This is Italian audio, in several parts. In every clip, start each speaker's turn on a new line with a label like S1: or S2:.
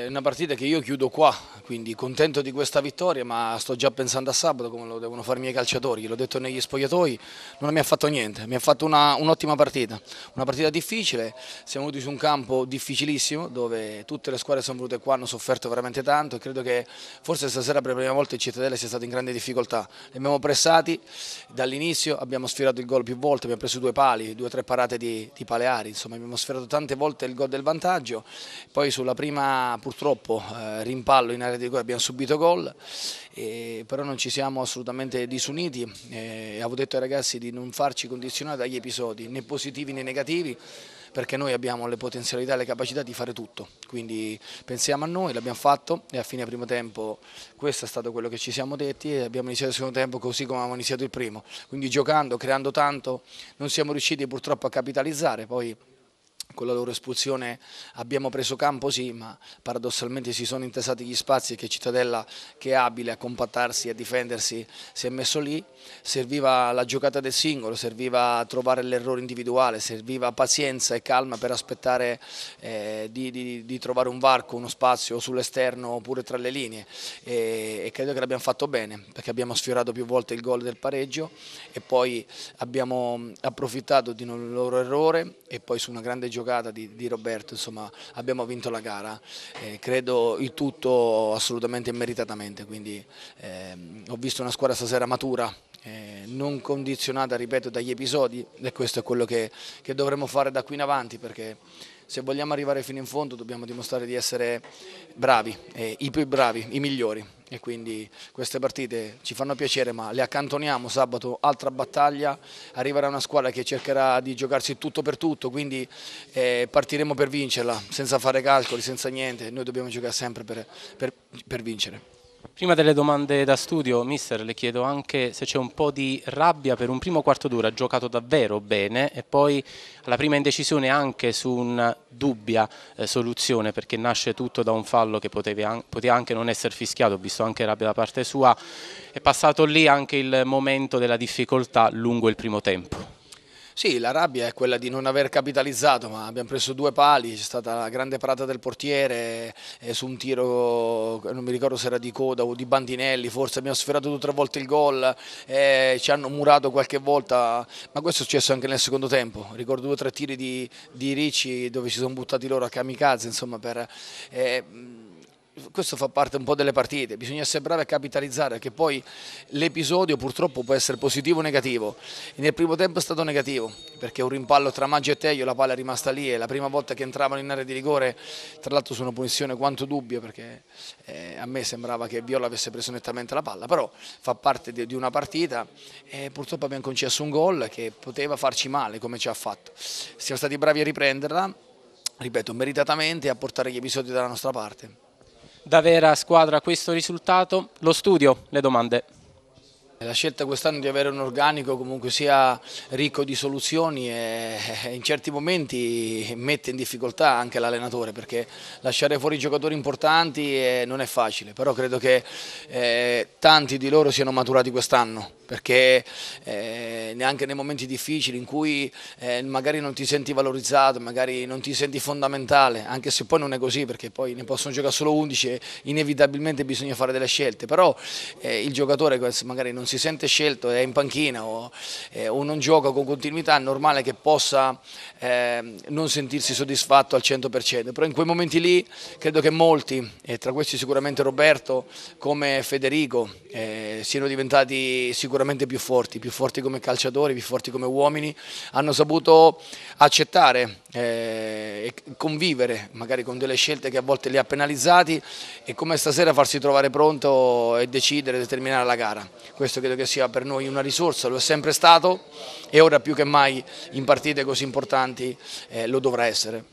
S1: È una partita che io chiudo qua, quindi contento di questa vittoria, ma sto già pensando a sabato come lo devono fare i miei calciatori, l'ho detto negli spogliatoi, non mi ha fatto niente, mi ha fatto un'ottima un partita, una partita difficile, siamo venuti su un campo difficilissimo dove tutte le squadre sono venute qua, hanno sofferto veramente tanto e credo che forse stasera per la prima volta il Cittadella sia stato in grande difficoltà, li abbiamo pressati dall'inizio, abbiamo sfirato il gol più volte, abbiamo preso due pali, due o tre parate di, di Paleari, insomma abbiamo sfirato tante volte il gol del vantaggio, poi sulla prima purtroppo eh, rimpallo in area di rigore abbiamo subito gol, eh, però non ci siamo assolutamente disuniti eh, avevo detto ai ragazzi di non farci condizionare dagli episodi né positivi né negativi perché noi abbiamo le potenzialità e le capacità di fare tutto, quindi pensiamo a noi, l'abbiamo fatto e a fine primo tempo questo è stato quello che ci siamo detti e abbiamo iniziato il secondo tempo così come avevamo iniziato il primo, quindi giocando, creando tanto, non siamo riusciti purtroppo a capitalizzare, poi con la loro espulsione abbiamo preso campo sì, ma paradossalmente si sono intesati gli spazi che Cittadella che è abile a compattarsi e a difendersi si è messo lì, serviva la giocata del singolo, serviva trovare l'errore individuale, serviva pazienza e calma per aspettare eh, di, di, di, trovare un varco, uno spazio sull'esterno oppure tra le linee e, e credo che l'abbiamo fatto bene perché abbiamo sfiorato più volte il gol del pareggio e poi abbiamo mm, approfittato di un loro errore e poi su una grande giocata giocata di, di Roberto, insomma abbiamo vinto la gara, eh, credo il tutto assolutamente meritatamente, quindi ehm, ho visto una squadra stasera matura, eh, non condizionata, ripeto, dagli episodi e questo è quello che, che dovremo fare da qui in avanti perché se vogliamo arrivare fino in fondo dobbiamo dimostrare di essere bravi, eh, i più bravi, i migliori e quindi queste partite ci fanno piacere ma le accantoniamo sabato altra battaglia arriverà una squadra che cercherà di giocarsi tutto per tutto quindi eh, partiremo per vincerla senza fare calcoli senza niente noi dobbiamo giocare sempre per, per, per vincere Prima delle domande da studio, mister, le chiedo anche se c'è un po' di rabbia per un primo quarto d'ora ha giocato davvero bene e poi la prima indecisione anche su una dubbia eh, soluzione perché nasce tutto da un fallo che poteva, poteva anche non essere fischiato, ho visto anche rabbia da parte sua, è passato lì anche il momento della difficoltà lungo il primo tempo. Sì, la rabbia è quella di non aver capitalizzato, ma abbiamo preso due pali, c'è stata la grande parata del portiere eh, su un tiro, non mi ricordo se era di Coda o di Bandinelli, forse abbiamo sferrato due o tre volte il gol, eh, ci hanno murato qualche volta, ma questo è successo anche nel secondo tempo, ricordo due o tre tiri di, di Ricci dove si sono buttati loro a kamikaze, insomma per... Eh, questo fa parte un po' delle partite, bisogna essere bravi a capitalizzare perché poi l'episodio purtroppo può essere positivo o negativo. E nel primo tempo è stato negativo perché un rimpallo tra Maggio e Teglio, la palla è rimasta lì e la prima volta che entravano in area di rigore, tra l'altro su una punizione quanto dubbio perché eh, a me sembrava che Viola avesse preso nettamente la palla, però fa parte di, di una partita e purtroppo abbiamo concesso un gol che poteva farci male come ci ha fatto. Siamo stati bravi a riprenderla, ripeto, meritatamente a portare gli episodi dalla nostra parte da vera squadra questo risultato. Lo studio, le domande. La scelta quest'anno di avere un organico comunque sia ricco di soluzioni e eh, in certi momenti mette in difficoltà anche l'allenatore perché lasciare fuori giocatori importanti eh, non è facile, però credo che eh, tanti di loro siano maturati quest'anno perché eh, neanche nei momenti difficili in cui eh, magari non ti senti valorizzato, magari non ti senti fondamentale, anche se poi non è così perché poi ne possono giocare solo 11 e inevitabilmente bisogna fare delle scelte, però eh, il giocatore magari non si sente scelto, è in panchina o, eh, o non gioca con continuità, è normale che possa ehm, non sentirsi soddisfatto al 100%, però in quei momenti lì credo che molti, e tra questi sicuramente Roberto come Federico, eh, siano diventati sicuramente sicuramente più forti, più forti come calciatori, più forti come uomini, hanno saputo accettare eh, e convivere magari con delle scelte che a volte li ha penalizzati e come stasera farsi trovare pronto e decidere, determinare la gara. Questo credo che sia per noi una risorsa, lo è sempre stato e ora più che mai in partite così importanti eh, lo dovrà essere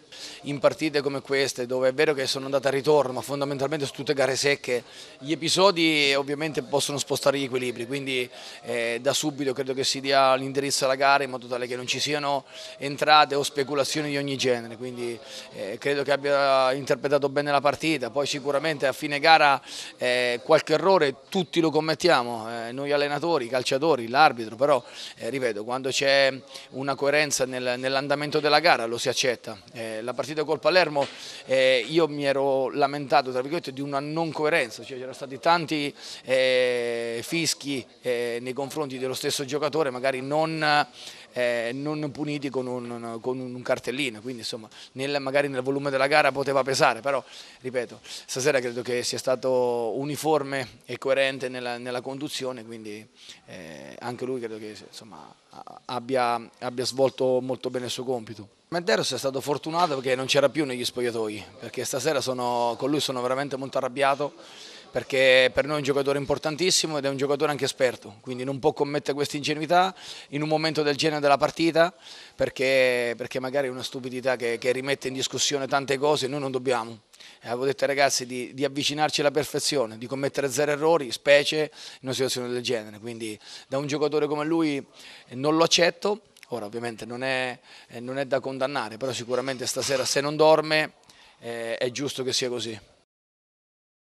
S1: in partite come queste dove è vero che sono andata a ritorno ma fondamentalmente su tutte gare secche gli episodi ovviamente possono spostare gli equilibri quindi eh, da subito credo che si dia l'indirizzo alla gara in modo tale che non ci siano entrate o speculazioni di ogni genere quindi eh, credo che abbia interpretato bene la partita poi sicuramente a fine gara eh, qualche errore tutti lo commettiamo eh, noi allenatori, i calciatori, l'arbitro però eh, ripeto quando c'è una coerenza nel, nell'andamento della gara lo si accetta eh, la partita col Palermo eh, io mi ero lamentato di una non coerenza, cioè c'erano stati tanti eh, fischi eh, nei confronti dello stesso giocatore, magari non eh, non puniti con un, con un, cartellino, quindi insomma nel, magari nel volume della gara poteva pesare, però ripeto, stasera credo che sia stato uniforme e coerente nella, nella conduzione, quindi eh, anche lui credo che insomma, abbia, abbia svolto molto bene il suo compito. Medeiros è stato fortunato perché non c'era più negli spogliatoi, perché stasera sono, con lui sono veramente molto arrabbiato perché per noi è un giocatore importantissimo ed è un giocatore anche esperto, quindi non può commettere questa ingenuità in un momento del genere della partita perché, perché magari è una stupidità che, che, rimette in discussione tante cose e noi non dobbiamo. Eh, avevo detto ai ragazzi di, di, avvicinarci alla perfezione, di commettere zero errori, specie in una situazione del genere, quindi da un giocatore come lui eh, non lo accetto. Ora ovviamente non è, eh, non è da condannare, però sicuramente stasera se non dorme è giusto che sia così.